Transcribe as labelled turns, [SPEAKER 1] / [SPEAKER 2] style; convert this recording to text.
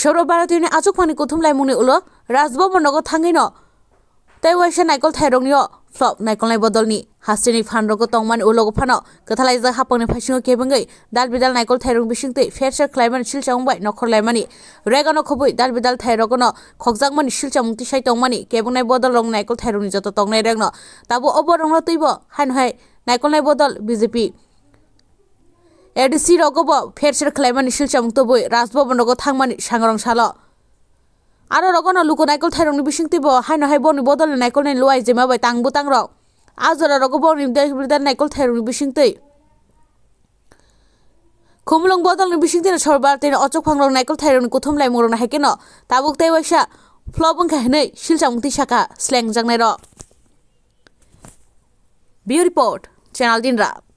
[SPEAKER 1] সৌরভ ভারতীয় নিয়ে আজও খানি কথম লাই মনে উলো রাজভবন নগর থাঙ্গি ন তাই ওয়াইসে নাইকল থাই রং নিও ফ্লপ নাইকল বদল নি হাসি নি ফান রগ তং মানে উলগ ফান কথা যা হাপং নি ফাইসিং দাল ডাল বিদাল নাইকল থাই রং বিশিং তৈ ফের সের ক্লাইমান শিল চাউবাই নখর লাই মানে রেগানো খবুই ডাল বিদাল থাই রগ ন খকজাক মানে শিল চামুক্তি সাই তং মানে কেবং নাই বদল রং নাইকল থাই রং নি যত তং নাই রেগ ন তাবো অব রং তৈব হাই নহাই নাইকল নাই বদল বিজেপি एडिसी रगबो फेरसेर खलाइमानि सिलचाम तबो राजभवन रगो थांमानि सांगरं सालो आरो रगन लुको नाइकल थाइरंनि बिसिं तिबो हायनो हाय बनि बदल नाइकल नै लुवाय जेमाबाय तांबो तांरो आजरा रगबो नि दैब्रिदार नाइकल थाइरंनि बिसिं तै খুমলং বদলনি বিশিং দিন সরবার তিন অচক ফাংরং নাইকল থাইরন কুথুম লাই মরং হাই কেন তাবুক তাই বৈশা ফ্লব অংখা হেনই শিলচামুক্তি শাখা স্ল্যাং জাংনাই র বিউ রিপোর্ট চ্যানেল দিন রাব